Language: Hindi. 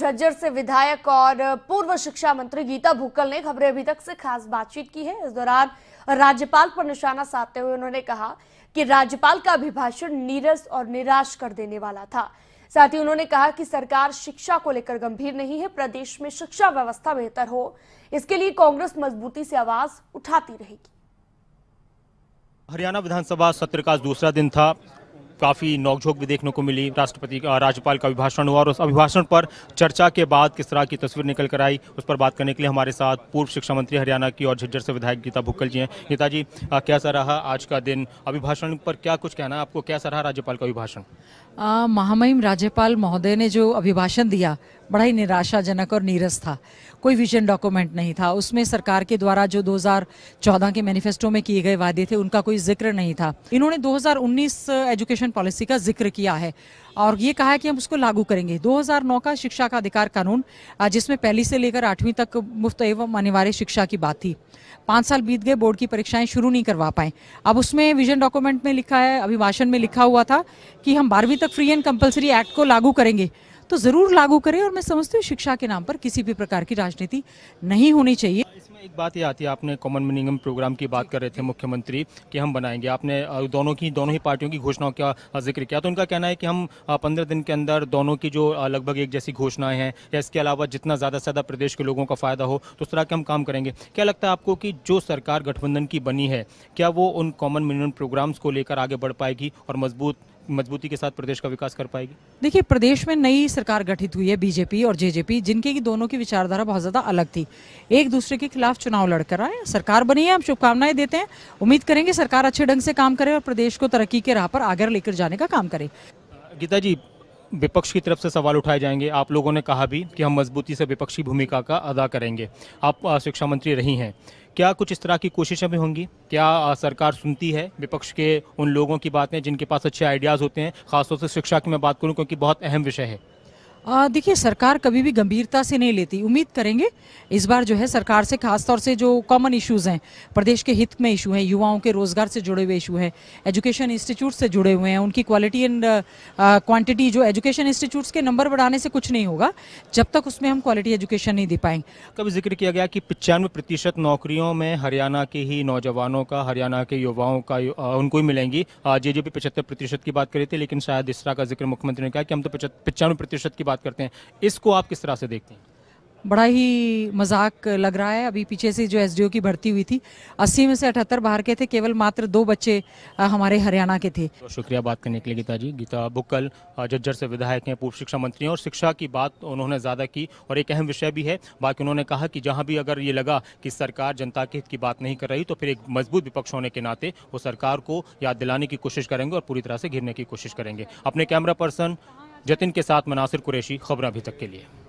झज्जर से विधायक और पूर्व शिक्षा मंत्री गीता भुक्कल ने खबरें अभी तक से खास बातचीत की है इस दौरान राज्यपाल पर निशाना साधते हुए उन्होंने कहा कि राज्यपाल का अभिभाषण नीरस और निराश कर देने वाला था साथ ही उन्होंने कहा कि सरकार शिक्षा को लेकर गंभीर नहीं है प्रदेश में शिक्षा व्यवस्था बेहतर हो इसके लिए कांग्रेस मजबूती से आवाज उठाती रहेगी हरियाणा विधानसभा सत्र का दूसरा दिन था काफ़ी नोकझोंक भी देखने को मिली राष्ट्रपति राज्यपाल का अभिभाषण हुआ और उस अभिभाषण पर चर्चा के बाद किस तरह की तस्वीर निकल कर आई उस पर बात करने के लिए हमारे साथ पूर्व शिक्षा मंत्री हरियाणा की और झज्जर से विधायक गीता भुक्कल जी हैं गीता जी कैसा रहा आज का दिन अभिभाषण पर क्या कुछ कहना है आपको कैसा रहा राज्यपाल का अभिभाषण महामहिम राज्यपाल महोदय ने जो अभिभाषण दिया बड़ा ही निराशाजनक और नीरस था कोई विजन डॉक्यूमेंट नहीं था उसमें सरकार के द्वारा जो 2014 के मैनिफेस्टो में किए गए वादे थे उनका कोई जिक्र नहीं था इन्होंने 2019 एजुकेशन पॉलिसी का जिक्र किया है और ये कहा है कि हम उसको लागू करेंगे 2009 का शिक्षा का अधिकार कानून जिसमें पहली से लेकर आठवीं तक मुफ्त एवं अनिवार्य शिक्षा की बात थी पाँच साल बीत गए बोर्ड की परीक्षाएं शुरू नहीं करवा पाए अब उसमें विजन डॉक्यूमेंट में लिखा है अभिभाषण में लिखा हुआ था कि हम बारहवीं तक फ्री एंड कंपलसरी एक्ट को लागू करेंगे तो ज़रूर लागू करें और मैं समझती हूँ शिक्षा के नाम पर किसी भी प्रकार की राजनीति नहीं होनी चाहिए इसमें एक बात ये आती है आपने कॉमन मिनिमम प्रोग्राम की बात कर रहे थे मुख्यमंत्री कि हम बनाएंगे आपने दोनों की दोनों ही पार्टियों की घोषणाओं का जिक्र किया तो उनका कहना है कि हम पंद्रह दिन के अंदर दोनों की जो लगभग एक जैसी घोषणाएं हैं या इसके अलावा जितना ज़्यादा से ज़्यादा प्रदेश के लोगों का फ़ायदा हो तो उस तरह के हम काम करेंगे क्या लगता है आपको कि जो सरकार गठबंधन की बनी है क्या वो उन कॉमन मिनिमम प्रोग्राम्स को लेकर आगे बढ़ पाएगी और मजबूत मजबूती के साथ प्रदेश का विकास कर पाएगी देखिए प्रदेश में नई सरकार गठित हुई है बीजेपी और जेजेपी जिनके की दोनों की विचारधारा बहुत ज़्यादा अलग थी एक दूसरे के खिलाफ चुनाव लड़कर आए सरकार बनी है हम शुभकामनाएं देते हैं उम्मीद करेंगे सरकार अच्छे ढंग से काम करे और प्रदेश को तरक्की के राह पर आगे लेकर जाने का काम करे गीता जी विपक्ष की तरफ से सवाल उठाए जाएंगे आप लोगों ने कहा भी कि हम मजबूती से विपक्षी भूमिका का अदा करेंगे आप शिक्षा मंत्री रही हैं क्या कुछ इस तरह की कोशिशें भी होंगी क्या सरकार सुनती है विपक्ष के उन लोगों की बातें जिनके पास अच्छे आइडियाज़ होते हैं खासतौर से शिक्षा की मैं बात करूँ क्योंकि बहुत अहम विषय है देखिए सरकार कभी भी गंभीरता से नहीं लेती उम्मीद करेंगे इस बार जो है सरकार से खासतौर से जो कॉमन इश्यूज़ हैं प्रदेश के हित में इशू हैं युवाओं के रोज़गार से जुड़े हुए इशू हैं एजुकेशन इंस्टीट्यूट से जुड़े हुए हैं उनकी क्वालिटी एंड क्वांटिटी जो एजुकेशन इंस्टीट्यूट्स के नंबर बढ़ाने से कुछ नहीं होगा जब तक उसमें हम क्वालिटी एजुकेशन नहीं दे पाएंगे कभी जिक्र किया गया कि पचानवे प्रतिशत नौकरियों में हरियाणा के ही नौजवानों का हरियाणा के युवाओं का उनको ही मिलेंगी जे जो भी पचहत्तर प्रतिशत की बात करी थी लेकिन शायद इसरा का जिक्र मुख्यमंत्री ने कहा कि हम तो पचानवे प्रतिशत की बात बात करते हैं इसको आप किस तरह से देखते हैं बड़ा ही मजाक लग रहा है अभी पीछे से जो एसडीओ की भर्ती हुई थी 80 में से 78 बाहर के थे केवल मात्र दो बच्चे हमारे हरियाणा के थे तो शुक्रिया बात करने के लिए गीता जी गीता बुक्कल जज्जर से विधायक हैं पूर्व शिक्षा मंत्री हैं और शिक्षा की बात उन्होंने ज़्यादा की और एक अहम विषय भी है बाकी उन्होंने कहा कि जहाँ भी अगर ये लगा कि सरकार जनता के हित की बात नहीं कर रही तो फिर एक मजबूत विपक्ष होने के नाते वो सरकार को याद दिलाने की कोशिश करेंगे और पूरी तरह से घिरने की कोशिश करेंगे अपने कैमरा पर्सन जतिन के साथ मुनासिर कुरेशी खबर अभी तक के लिए